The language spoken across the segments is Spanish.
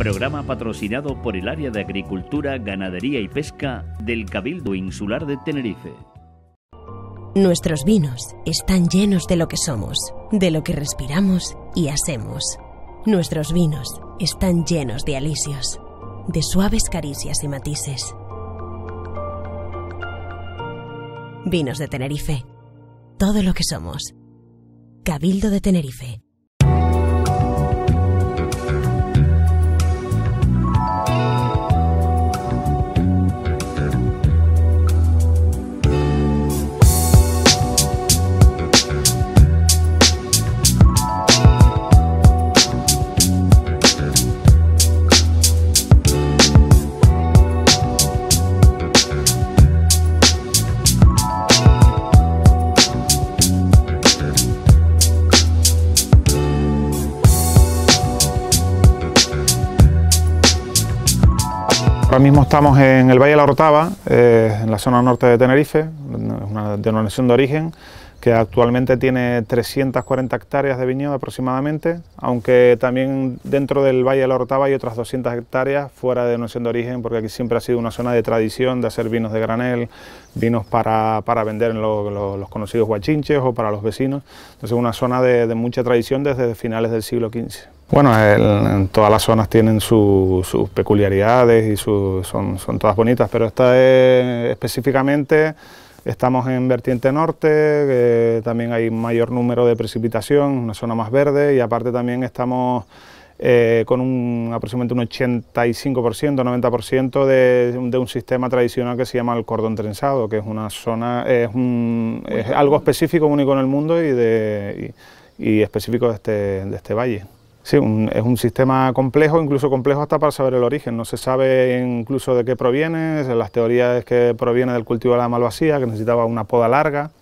Programa patrocinado por el Área de Agricultura, Ganadería y Pesca del Cabildo Insular de Tenerife. Nuestros vinos están llenos de lo que somos, de lo que respiramos y hacemos. Nuestros vinos están llenos de alicios, de suaves caricias y matices. Vinos de Tenerife. Todo lo que somos. Cabildo de Tenerife. Ahora mismo estamos en el Valle de la Orotava, eh, en la zona norte de Tenerife, ...es una denominación de origen que actualmente tiene 340 hectáreas de viñedo aproximadamente, aunque también dentro del Valle de la ortava hay otras 200 hectáreas fuera de denominación de origen, porque aquí siempre ha sido una zona de tradición de hacer vinos de granel, vinos para, vender en los conocidos guachinches o para los vecinos. Entonces es una zona de, mucha tradición desde finales del siglo XV. Bueno, todas las zonas tienen sus peculiaridades y su, son, son todas bonitas, pero esta es específicamente Estamos en vertiente norte, también hay mayor número de precipitación, una zona más verde y aparte también estamos eh, con un, aproximadamente un 85%, 90% de, un sistema tradicional que se llama el cordón trenzado, que es una zona, es, algo específico, único en el mundo y, específico de este, este valle. Sí, es un sistema complejo, incluso complejo hasta para saber el origen. No se sabe incluso de qué proviene, las teorías es que proviene del cultivo de la malvasía, que necesitaba una poda larga,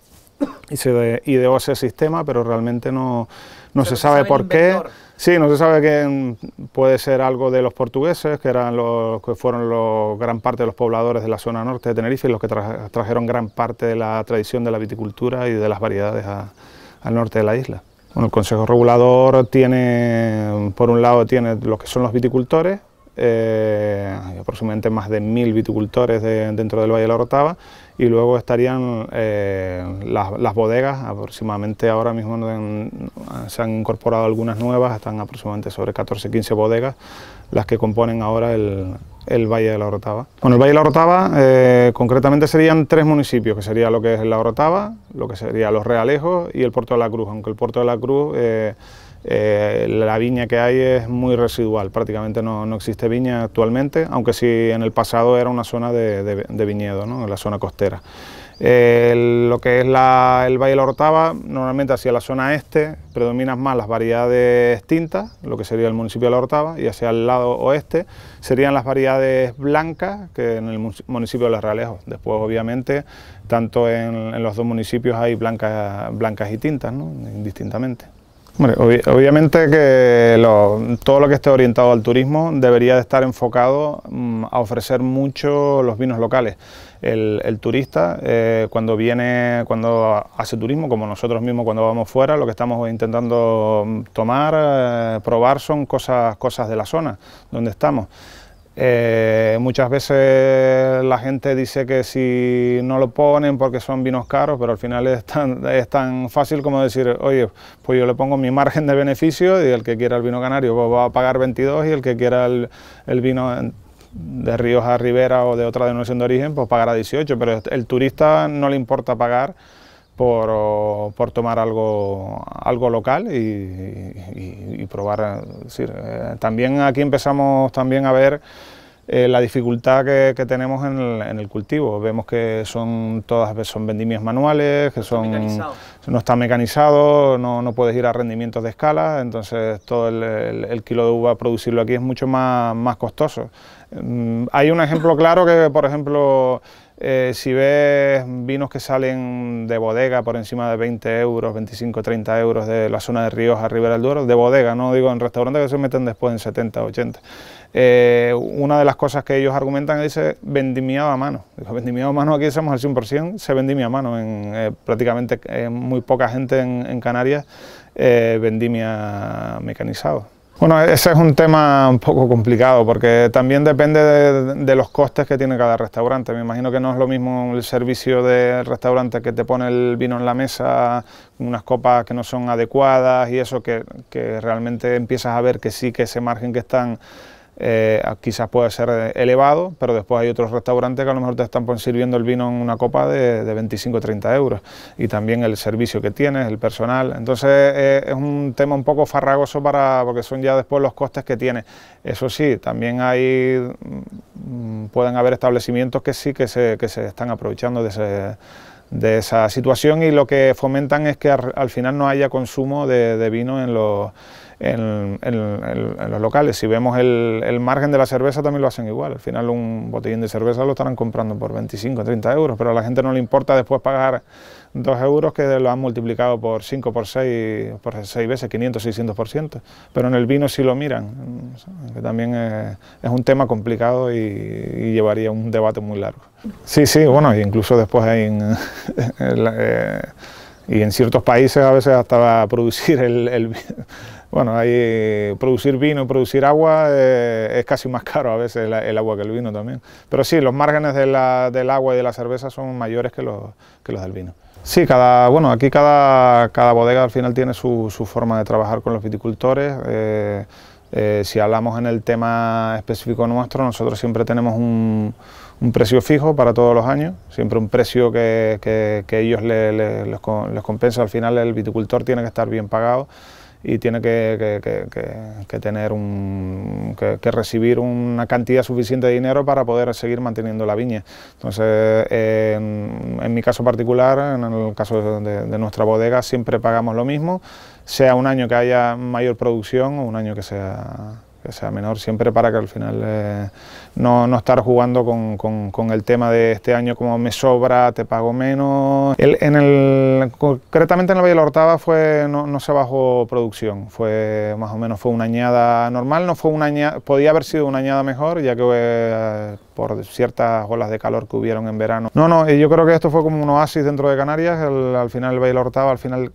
y se ideó ese sistema, pero realmente no, no se sabe, por qué. Sí, no se sabe que puede ser algo de los portugueses, que eran los que fueron los, gran parte de los pobladores de la zona norte de Tenerife y los que trajeron gran parte de la tradición de la viticultura y de las variedades al norte de la isla. Bueno, el Consejo Regulador tiene, por un lado, tiene lo que son los viticultores, eh, aproximadamente más de mil viticultores dentro del Valle de la Rotaba... y luego estarían eh, las, bodegas, aproximadamente ahora mismo se han incorporado algunas nuevas, están aproximadamente sobre 14-15 bodegas, las que componen ahora el, el Valle de la Orotava. Bueno, el Valle de la Orotava eh, concretamente serían tres municipios, que sería lo que es la Orotava, lo que sería Los Realejos y el Puerto de la Cruz, aunque el Puerto de la Cruz... Eh, eh, la viña que hay es muy residual, prácticamente no, existe viña actualmente, aunque si en el pasado era una zona de, viñedo, en la zona costera. lo que es el Valle de la Hortava... normalmente hacia la zona este predominan más las variedades tintas, lo que sería el municipio de la Hortava... y hacia el lado oeste serían las variedades blancas que en el municipio de Los Realejos. Después, obviamente, tanto en, los dos municipios hay blancas, blancas y tintas, indistintamente obviamente que todo lo que esté orientado al turismo debería de estar enfocado mm, a ofrecer mucho los vinos locales. El, turista eh, cuando viene, cuando hace turismo, como nosotros mismos cuando vamos fuera, lo que estamos intentando mm, tomar, eh, probar son cosas, cosas de la zona donde estamos. Eh, muchas veces la gente dice que si no lo ponen porque son vinos caros, pero al final es tan, es tan fácil como decir, oye, pues yo le pongo mi margen de beneficio y el que quiera el vino canario pues va a pagar 22 y el que quiera el, vino de Ríos a Rivera o de otra denominación de origen, pues pagará 18, pero el turista no le importa pagar por, tomar algo, algo local y, probar. Eh, eh, también aquí empezamos también a ver eh, la dificultad que, tenemos en el, cultivo. Vemos que son todas son vendimias manuales, que son no está mecanizado, no, puedes ir a rendimientos de escala, entonces todo el, kilo de uva producirlo aquí es mucho más, más costoso. Mm, hay un ejemplo claro que, por ejemplo, eh, si ves vinos que salen de bodega por encima de 20 euros, 25, 30 euros de la zona de a Ribera del Duero, de bodega, no digo en restaurantes que se meten después en 70, 80. Eh, una de las cosas que ellos argumentan es dice vendimiado a mano. Digo, vendimiado a mano aquí somos al 100%, se vendimia a mano. En, eh, prácticamente muy poca gente en Canarias vendimia ah, mecanizado. Bueno, ese es un tema un poco complicado porque también depende de, los costes que tiene cada restaurante. Me imagino que no es lo mismo el servicio de restaurante que te pone el vino en la mesa, unas copas que no son adecuadas y eso que, que realmente empiezas a ver que sí que ese margen que están eh, quizás puede ser eh, elevado, pero después hay otros restaurantes que a lo mejor te están sirviendo el vino en una copa de, 25 o 30 euros, y también el servicio que tienes, el personal, entonces eh, es un tema un poco farragoso para, porque son ya después los costes que tiene. Eso sí, también hay, mm, pueden haber establecimientos que sí que se, están aprovechando de esa situación y lo que fomentan es que al final no haya consumo de vino en los en, los locales. Si vemos el, margen de la cerveza también lo hacen igual. Al final un botellín de cerveza lo estarán comprando por 25, 30 euros, pero a la gente no le importa después pagar 2 euros que lo han multiplicado por 5, por 6, por 6 veces, 500, 600%. Pero en el vino si lo miran, que también es, un tema complicado y, llevaría un debate muy largo. Sí, sí, bueno, incluso después hay... En, eh, y en ciertos países a veces hasta va a producir el, el, bueno, eh, producir vino, producir agua eh, es casi más caro a veces el, agua que el vino también. Pero sí, los márgenes del agua y de la cerveza son mayores que los, del vino. Sí, cada, bueno, aquí cada, bodega al final tiene su, forma de trabajar con los viticultores. Eh, si hablamos en el tema específico nuestro, nosotros siempre tenemos un, precio fijo para todos los años, siempre un precio que, ellos les, les compensa. Al final el viticultor tiene que estar bien pagado y tiene que, tener un, que, recibir una cantidad suficiente de dinero para poder seguir manteniendo la viña. Entonces, en, mi caso particular, en el caso de, nuestra bodega, siempre pagamos lo mismo, sea un año que haya mayor producción o un año que sea que sea menor siempre para que al final eh, no, no, estar jugando con, el tema de este año como me sobra, te pago menos. en el, concretamente en el Valle de la Hortava fue, no, se bajó producción, fue más o menos fue una añada normal, no fue una añada, podía haber sido una añada mejor ya que eh, por ciertas olas de calor que hubieron en verano. No, no, yo creo que esto fue como un oasis dentro de Canarias, al final el Valle de Hortava al final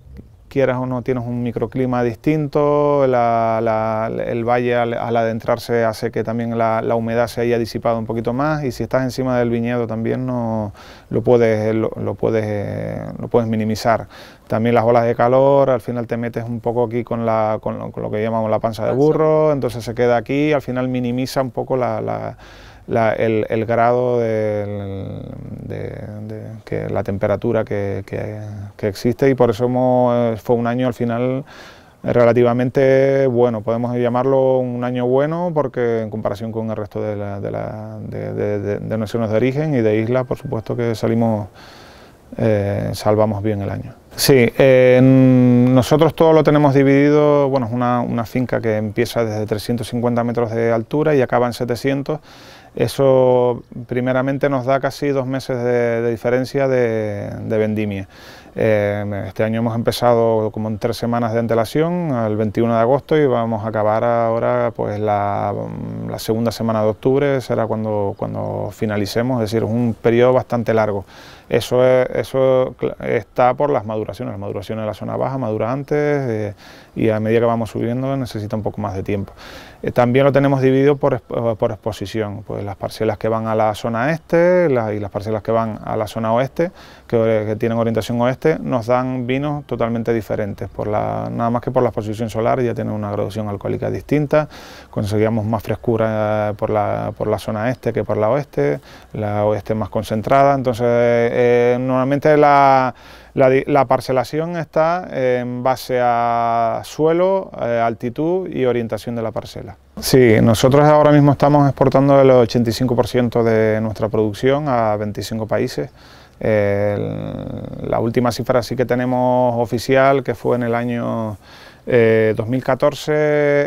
quieras o no tienes un microclima distinto, el valle al, adentrarse hace que también la, humedad se haya disipado un poquito más y si estás encima del viñedo también no, lo, puedes, lo, puedes, lo puedes minimizar. También las olas de calor, al final te metes un poco aquí con, con lo que llamamos la panza de burro, entonces se queda aquí, al final minimiza un poco la el, grado de, la temperatura que, existe y por eso eh, fue un año al final relativamente bueno, podemos llamarlo un año bueno porque en comparación con el resto de, naciones de origen y de isla por supuesto que salimos, eh, salvamos bien el año. Sí, nosotros todo lo tenemos dividido, bueno, es una, finca que empieza desde 350 metros de altura y acaba en 700 eso primeramente nos da casi dos meses de, diferencia de, de vendimia. Eh, este año hemos empezado como en tres semanas de antelación, el 21 de agosto, y vamos a acabar ahora pues mm, la, segunda semana de octubre, será cuando, cuando finalicemos, es decir, es un periodo bastante largo. Eso, eso está por las maduraciones, las maduraciones de la zona baja, madura antes, eh, y a medida que vamos subiendo necesita un poco más de tiempo. Eh, también lo tenemos dividido por, por, exposición, pues las parcelas que van a la zona este y las parcelas que van a la zona oeste, que, tienen orientación oeste, nos dan vinos totalmente diferentes. Por la, nada más que por la exposición solar ya tienen una graduación alcohólica distinta, conseguíamos más frescura eh, por la, zona este que por la oeste, la oeste más concentrada, entonces eh, normalmente la... parcelación está en base a suelo, eh, altitud y orientación de la parcela. Sí, nosotros ahora mismo estamos exportando el 85% de nuestra producción a 25 países la última cifra sí que tenemos oficial, que fue en el año 2014 eh,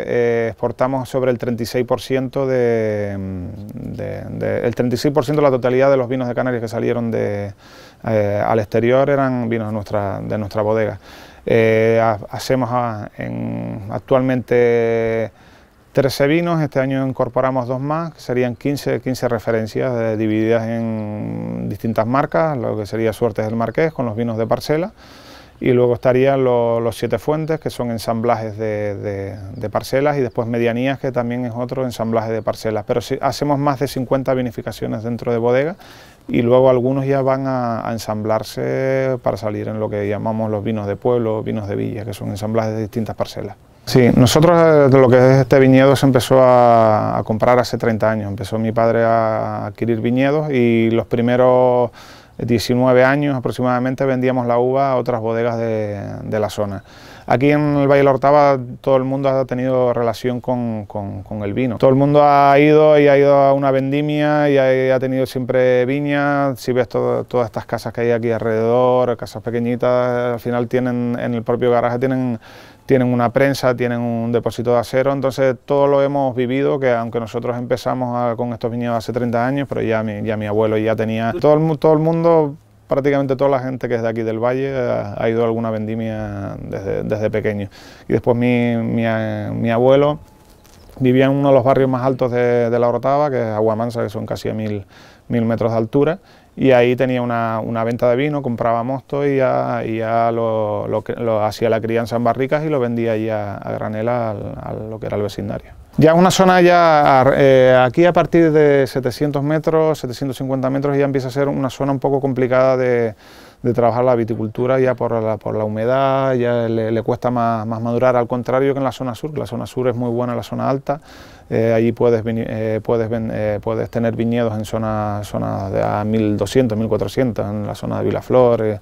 eh, exportamos sobre el 36% de, de, el 36% de la totalidad de los vinos de Canarias que salieron de, eh, al exterior eran vinos de nuestra, de nuestra bodega. hacemos ah, actualmente 13 vinos, este año incorporamos dos más, que serían 15, 15 referencias eh, divididas en distintas marcas, lo que sería Suertes del Marqués con los vinos de parcela, y luego estarían los Siete Fuentes, que son ensamblajes de, parcelas, y después Medianías, que también es otro ensamblaje de parcelas. Pero si, hacemos más de 50 vinificaciones dentro de bodega, y luego algunos ya van a, ensamblarse para salir en lo que llamamos los vinos de pueblo, vinos de villa, que son ensamblajes de distintas parcelas. Sí, nosotros eh, lo que es este viñedo se empezó a, comprar hace 30 años. Empezó mi padre a adquirir viñedos y los primeros 19 años aproximadamente vendíamos la uva a otras bodegas de la zona. Aquí en el Valle de la Ortava todo el mundo ha tenido relación con, el vino. Todo el mundo ha ido y ha ido a una vendimia y ha, tenido siempre viña. Si ves todas estas casas que hay aquí alrededor, casas pequeñitas, al final tienen en el propio garaje tienen tienen una prensa, tienen un depósito de acero, entonces todo lo hemos vivido, que aunque nosotros empezamos con estos viñedos hace 30 años, pero ya mi, ya mi abuelo ya tenía... Todo el, todo el mundo prácticamente toda la gente que es de aquí del Valle eh, ha, ido a alguna vendimia desde, pequeño. Y después eh, mi, abuelo vivía en uno de los barrios más altos de, la Orotava, que es Aguamansa, que son casi a mil, metros de altura, y ahí tenía una, venta de vino, compraba mosto y ya, lo, hacía la crianza en barricas y lo vendía allí a, Granela, a lo que era el vecindario. Ya una zona ya, eh, aquí a partir de 700 metros, 750 metros ya empieza a ser una zona un poco complicada de, trabajar la viticultura ya por la, por la humedad, ya le, cuesta más, madurar, al contrario que en la zona sur, la zona sur es muy buena, la zona alta, eh, allí puedes, eh, puedes, puedes tener viñedos en zonas zona de 1200, 1400, en la zona de Vilaflor.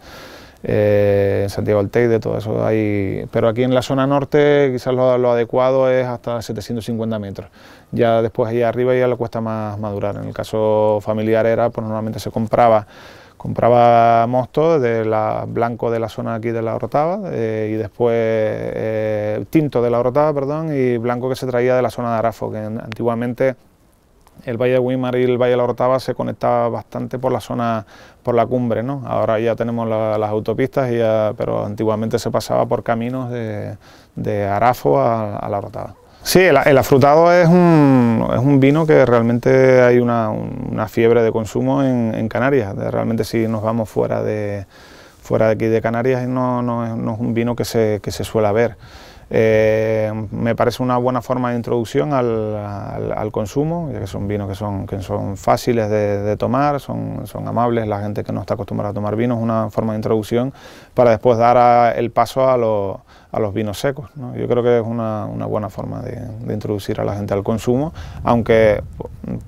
Eh, ...en Santiago del de todo eso hay, pero aquí en la zona norte quizás lo, adecuado es hasta 750 metros, ya después ahí arriba ya le cuesta más madurar, en el caso familiar era, pues normalmente se compraba compraba mosto de la, blanco de la zona aquí de la Orotava eh, y después eh, tinto de la Orotava, perdón, y blanco que se traía de la zona de Arafo, que antiguamente el Valle de Guimar y el Valle de la Hortava se conectaba bastante por la zona, por la cumbre, ¿no? Ahora ya tenemos las autopistas, ya, pero antiguamente se pasaba por caminos de, Arafo a, la Hortava. Sí, el, afrutado es un, vino que realmente hay una, fiebre de consumo en, Canarias. Realmente si nos vamos fuera de, aquí de Canarias no, es un vino que se, que se suele ver. Eh, me parece una buena forma de introducción al, consumo, ya que son vinos que son, fáciles de, tomar, son, amables, la gente que no está acostumbrada a tomar vino es una forma de introducción para después dar el paso a, los vinos secos. Yo creo que es una, buena forma de, introducir a la gente al consumo, aunque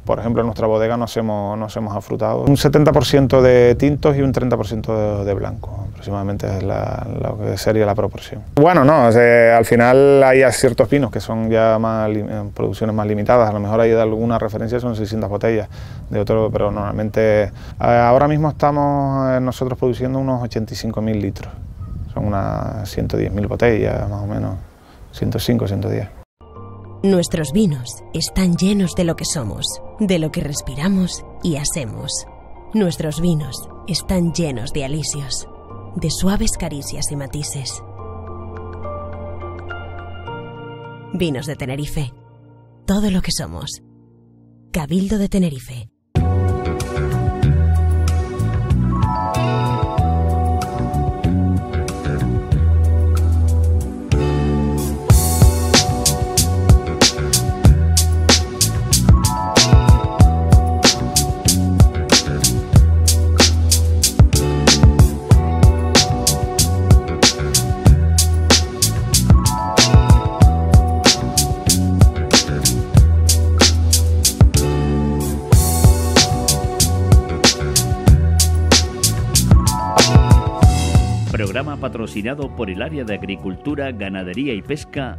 por ejemplo en nuestra bodega no hacemos nos hemos afrutado un 70% de tintos y un 30% de, de blanco aproximadamente es la, lo que sería la proporción. Bueno, no, eh, al final hay ciertos vinos que son ya eh, producciones más limitadas, a lo mejor hay de alguna referencia son 600 botellas de otro, pero normalmente eh, ahora mismo estamos nosotros produciendo unos 85.000 litros, son unas 110.000 botellas más o menos, 105, 110. Nuestros vinos están llenos de lo que somos, de lo que respiramos y hacemos. Nuestros vinos están llenos de alicios de suaves caricias y matices. Vinos de Tenerife. Todo lo que somos. Cabildo de Tenerife. patrocinado por el Área de Agricultura, Ganadería y Pesca